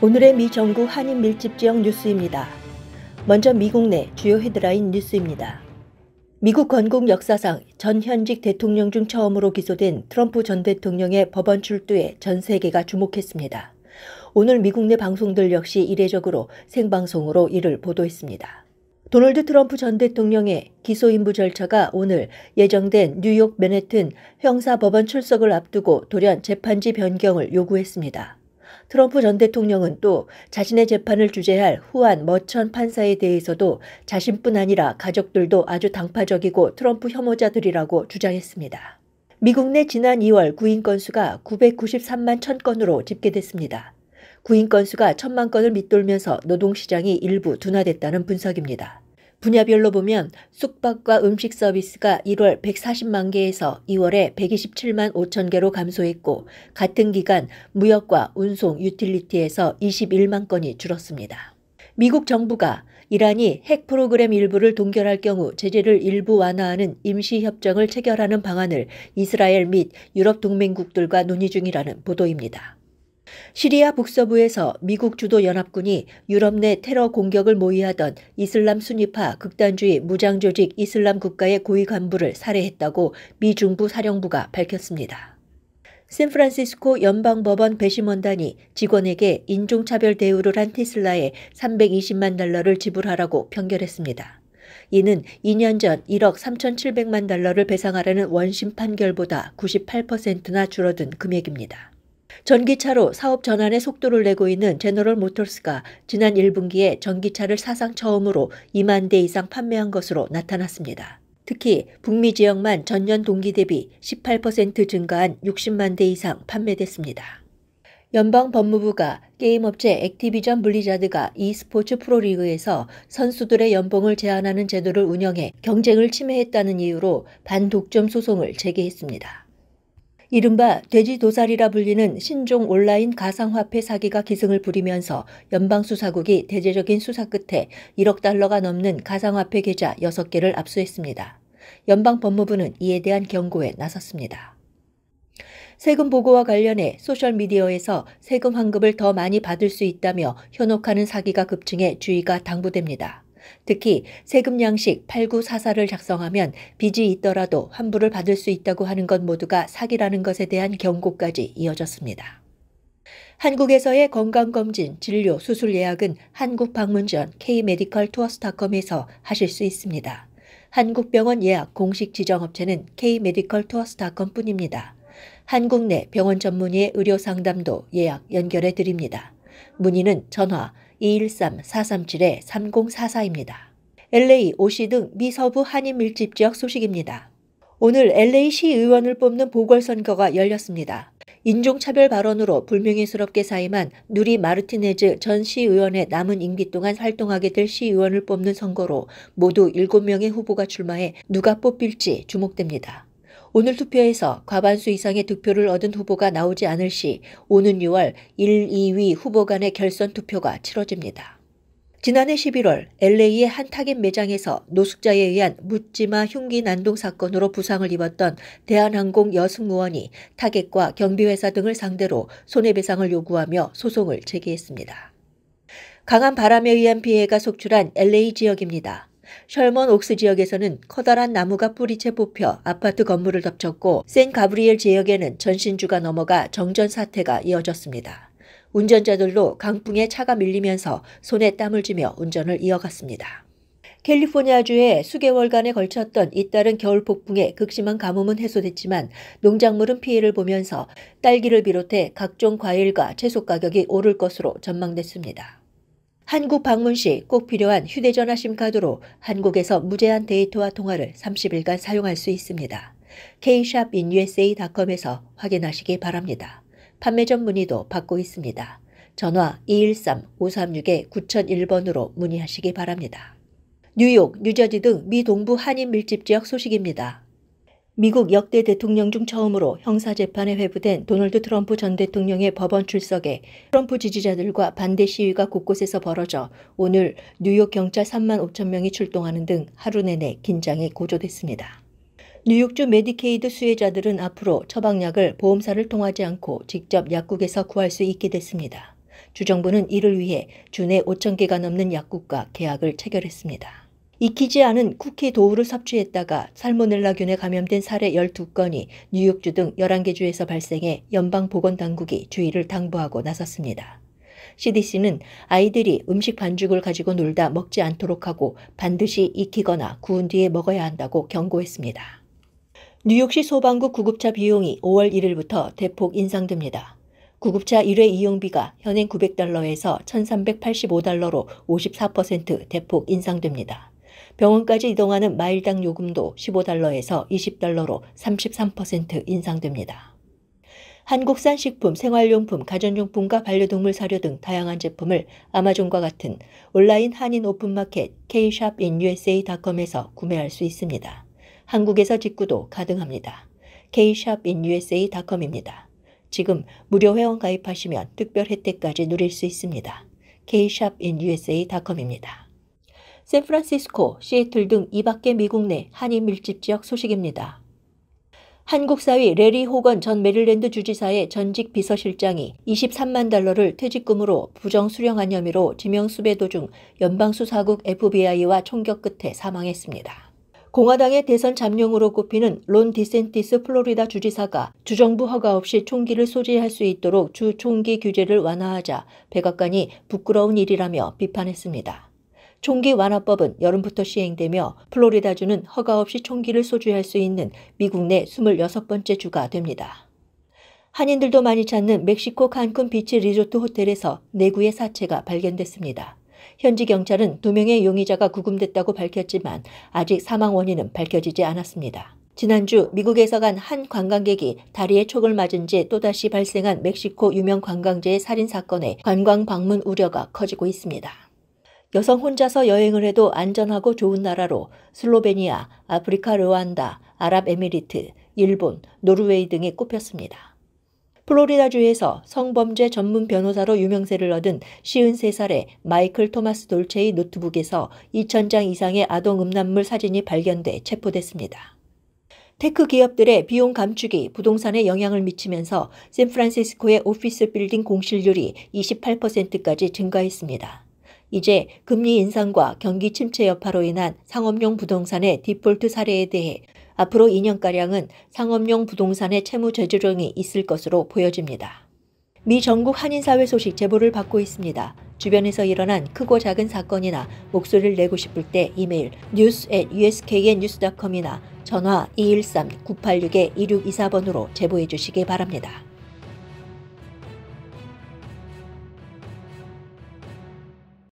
오늘의 미정국 한인 밀집 지역 뉴스입니다. 먼저 미국 내 주요 헤드라인 뉴스입니다. 미국 건국 역사상 전 현직 대통령 중 처음으로 기소된 트럼프 전 대통령의 법원 출두에 전 세계가 주목했습니다. 오늘 미국 내 방송들 역시 이례적으로 생방송으로 이를 보도했습니다. 도널드 트럼프 전 대통령의 기소 인부 절차가 오늘 예정된 뉴욕 맨해튼 형사법원 출석을 앞두고 돌연 재판지 변경을 요구했습니다. 트럼프 전 대통령은 또 자신의 재판을 주재할 후한 머천 판사에 대해서도 자신뿐 아니라 가족들도 아주 당파적이고 트럼프 혐오자들이라고 주장했습니다. 미국 내 지난 2월 구인 건수가 993만 천건으로 집계됐습니다. 구인 건수가 천만 건을 밑돌면서 노동시장이 일부 둔화됐다는 분석입니다. 분야별로 보면 숙박과 음식 서비스가 1월 140만 개에서 2월에 127만 5천 개로 감소했고 같은 기간 무역과 운송, 유틸리티에서 21만 건이 줄었습니다. 미국 정부가 이란이 핵 프로그램 일부를 동결할 경우 제재를 일부 완화하는 임시협정을 체결하는 방안을 이스라엘 및 유럽 동맹국들과 논의 중이라는 보도입니다. 시리아 북서부에서 미국 주도 연합군이 유럽 내 테러 공격을 모의하던 이슬람 순위파 극단주의 무장조직 이슬람 국가의 고위 간부를 살해했다고 미 중부 사령부가 밝혔습니다. 샌프란시스코 연방법원 배심원단이 직원에게 인종차별 대우를 한 테슬라에 320만 달러를 지불하라고 평결했습니다. 이는 2년 전 1억 3,700만 달러를 배상하라는 원심 판결보다 98%나 줄어든 금액입니다. 전기차로 사업 전환의 속도를 내고 있는 제너럴 모터스가 지난 1분기에 전기차를 사상 처음으로 2만 대 이상 판매한 것으로 나타났습니다. 특히 북미 지역만 전년 동기 대비 18% 증가한 60만 대 이상 판매됐습니다. 연방 법무부가 게임업체 액티비전 블리자드가 e스포츠 프로리그에서 선수들의 연봉을 제한하는 제도를 운영해 경쟁을 침해했다는 이유로 반독점 소송을 제기했습니다. 이른바 돼지도살이라 불리는 신종 온라인 가상화폐 사기가 기승을 부리면서 연방수사국이 대대적인 수사 끝에 1억 달러가 넘는 가상화폐 계좌 6개를 압수했습니다. 연방 법무부는 이에 대한 경고에 나섰습니다. 세금 보고와 관련해 소셜미디어에서 세금 환급을 더 많이 받을 수 있다며 현혹하는 사기가 급증해 주의가 당부됩니다. 특히 세금 양식 8944를 작성하면 빚이 있더라도 환불을 받을 수 있다고 하는 것 모두가 사기라는 것에 대한 경고까지 이어졌습니다. 한국에서의 건강검진, 진료, 수술 예약은 한국 방문 전 K메디컬 투어스닷컴에서 하실 수 있습니다. 한국병원 예약 공식 지정업체는 K메디컬 투어스닷컴뿐입니다. 한국 내 병원 전문의의 의료 상담도 예약 연결해 드립니다. 문의는 전화 213-437-3044입니다. LA, OC 등 미서부 한인 밀집 지역 소식입니다. 오늘 LA시 의원을 뽑는 보궐선거가 열렸습니다. 인종차별 발언으로 불명예스럽게 사임한 누리 마르티네즈 전 시의원의 남은 임기 동안 활동하게 될 시의원을 뽑는 선거로 모두 7명의 후보가 출마해 누가 뽑힐지 주목됩니다. 오늘 투표에서 과반수 이상의 득표를 얻은 후보가 나오지 않을 시 오는 6월 1, 2위 후보 간의 결선 투표가 치러집니다. 지난해 11월 LA의 한 타겟 매장에서 노숙자에 의한 묻지마 흉기 난동 사건으로 부상을 입었던 대한항공 여승무원이 타겟과 경비회사 등을 상대로 손해배상을 요구하며 소송을 제기했습니다. 강한 바람에 의한 피해가 속출한 LA 지역입니다. 셜먼 옥스 지역에서는 커다란 나무가 뿌리채 뽑혀 아파트 건물을 덮쳤고 센 가브리엘 지역에는 전신주가 넘어가 정전 사태가 이어졌습니다. 운전자들로 강풍에 차가 밀리면서 손에 땀을 쥐며 운전을 이어갔습니다. 캘리포니아주에 수개월간에 걸쳤던 잇따른 겨울 폭풍에 극심한 가뭄은 해소됐지만 농작물은 피해를 보면서 딸기를 비롯해 각종 과일과 채소 가격이 오를 것으로 전망됐습니다. 한국 방문 시 꼭 필요한 휴대전화 심카드로 한국에서 무제한 데이터와 통화를 30일간 사용할 수 있습니다. kshopinusa.com에서 확인하시기 바랍니다. 판매점 문의도 받고 있습니다. 전화 213-536-9001번으로 문의하시기 바랍니다. 뉴욕, 뉴저지 등 미 동부 한인 밀집 지역 소식입니다. 미국 역대 대통령 중 처음으로 형사재판에 회부된 도널드 트럼프 전 대통령의 법원 출석에 트럼프 지지자들과 반대 시위가 곳곳에서 벌어져 오늘 뉴욕 경찰 3만 5천 명이 출동하는 등 하루 내내 긴장이 고조됐습니다. 뉴욕주 메디케이드 수혜자들은 앞으로 처방약을 보험사를 통하지 않고 직접 약국에서 구할 수 있게 됐습니다. 주 정부는 이를 위해 주내 5천 개가 넘는 약국과 계약을 체결했습니다. 익히지 않은 쿠키 도우를 섭취했다가 살모넬라균에 감염된 사례 12건이 뉴욕주 등 11개 주에서 발생해 연방보건당국이 주의를 당부하고 나섰습니다. CDC는 아이들이 음식 반죽을 가지고 놀다 먹지 않도록 하고 반드시 익히거나 구운 뒤에 먹어야 한다고 경고했습니다. 뉴욕시 소방국 구급차 비용이 5월 1일부터 대폭 인상됩니다. 구급차 1회 이용비가 현행 900달러에서 1385달러로 54% 대폭 인상됩니다. 병원까지 이동하는 마일당 요금도 15달러에서 20달러로 33% 인상됩니다. 한국산 식품, 생활용품, 가전용품과 반려동물 사료 등 다양한 제품을 아마존과 같은 온라인 한인 오픈마켓 kshopinusa.com에서 구매할 수 있습니다. 한국에서 직구도 가능합니다. kshopinusa.com입니다. 지금 무료 회원 가입하시면 특별 혜택까지 누릴 수 있습니다. kshopinusa.com입니다. 샌프란시스코, 시애틀 등 이밖에 미국 내 한인 밀집 지역 소식입니다. 한국사위 레리 호건 전 메릴랜드 주지사의 전직 비서실장이 23만 달러를 퇴직금으로 부정 수령한 혐의로 지명수배 도중 연방수사국 FBI와 총격 끝에 사망했습니다. 공화당의 대선 잠룡으로 꼽히는 론 디센티스 플로리다 주지사가 주정부 허가 없이 총기를 소지할 수 있도록 주 총기 규제를 완화하자 백악관이 부끄러운 일이라며 비판했습니다. 총기 완화법은 여름부터 시행되며 플로리다주는 허가 없이 총기를 소주할수 있는 미국 내 26번째 주가 됩니다. 한인들도 많이 찾는 멕시코 칸쿤 비치 리조트 호텔에서 내구의 사체가 발견됐습니다. 현지 경찰은 두명의 용의자가 구금됐다고 밝혔지만 아직 사망 원인은 밝혀지지 않았습니다. 지난주 미국에서 간 한 관광객이 다리에 촉을 맞은 지 또다시 발생한 멕시코 유명 관광지의 살인 사건에 관광 방문 우려가 커지고 있습니다. 여성 혼자서 여행을 해도 안전하고 좋은 나라로 슬로베니아, 아프리카 르완다, 아랍에미리트, 일본, 노르웨이 등이 꼽혔습니다. 플로리다주에서 성범죄 전문 변호사로 유명세를 얻은 53살의 마이클 토마스 돌체의 노트북에서 2,000장 이상의 아동 음란물 사진이 발견돼 체포됐습니다. 테크 기업들의 비용 감축이 부동산에 영향을 미치면서 샌프란시스코의 오피스 빌딩 공실률이 28%까지 증가했습니다. 이제 금리 인상과 경기 침체 여파로 인한 상업용 부동산의 디폴트 사례에 대해 앞으로 2년가량은 상업용 부동산의 채무 재조정이 있을 것으로 보여집니다. 미 전국 한인사회 소식 제보를 받고 있습니다. 주변에서 일어난 크고 작은 사건이나 목소리를 내고 싶을 때 이메일 news at u s k n c o m 이나 전화 213-986-2624번으로 제보해 주시기 바랍니다.